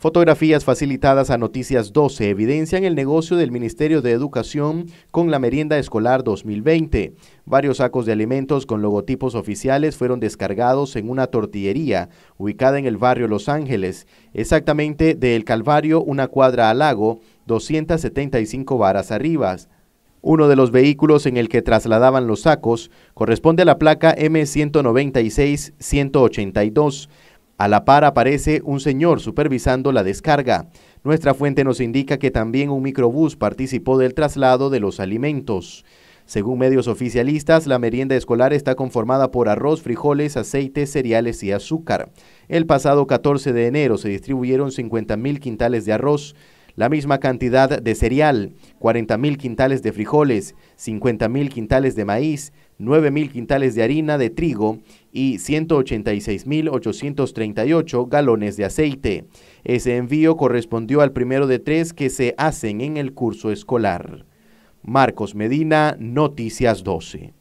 Fotografías facilitadas a Noticias 12 evidencian el negocio del Ministerio de Educación con la merienda escolar 2020. Varios sacos de alimentos con logotipos oficiales fueron descargados en una tortillería ubicada en el barrio Los Ángeles, exactamente de El Calvario, una cuadra al lago, 275 varas arriba. Uno de los vehículos en el que trasladaban los sacos corresponde a la placa M196-182. A la par aparece un señor supervisando la descarga. Nuestra fuente nos indica que también un microbús participó del traslado de los alimentos. Según medios oficialistas, la merienda escolar está conformada por arroz, frijoles, aceites, cereales y azúcar. El pasado 14 de enero se distribuyeron 50.000 quintales de arroz, la misma cantidad de cereal, 40.000 quintales de frijoles, 50.000 quintales de maíz, 9.000 quintales de harina de trigo y 186.838 galones de aceite. Ese envío correspondió al primero de tres que se hacen en el curso escolar. Marcos Medina, Noticias 12.